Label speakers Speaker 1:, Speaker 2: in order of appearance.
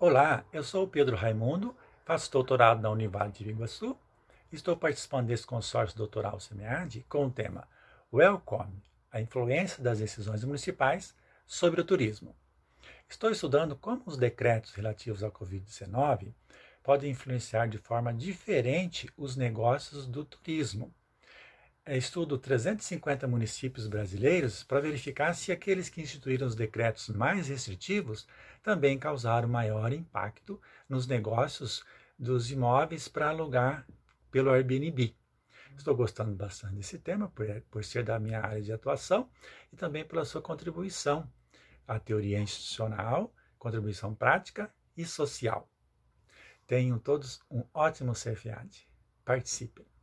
Speaker 1: Olá,
Speaker 2: eu sou o Pedro Raimundo, faço doutorado na Univale de Iguaçu. Estou participando desse consórcio doutoral SEMEAD com o tema Welcome, a influência das decisões municipais sobre o turismo. Estou estudando como os decretos relativos à Covid-19 podem influenciar de forma diferente os negócios do turismo, é, estudo 350 municípios brasileiros para verificar se aqueles que instituíram os decretos mais restritivos também causaram maior impacto nos negócios dos imóveis para alugar pelo Airbnb. Estou gostando bastante desse tema, por, por ser da minha área de atuação e também pela sua contribuição à teoria institucional, contribuição prática e social. Tenham todos um ótimo CFAD. Participem!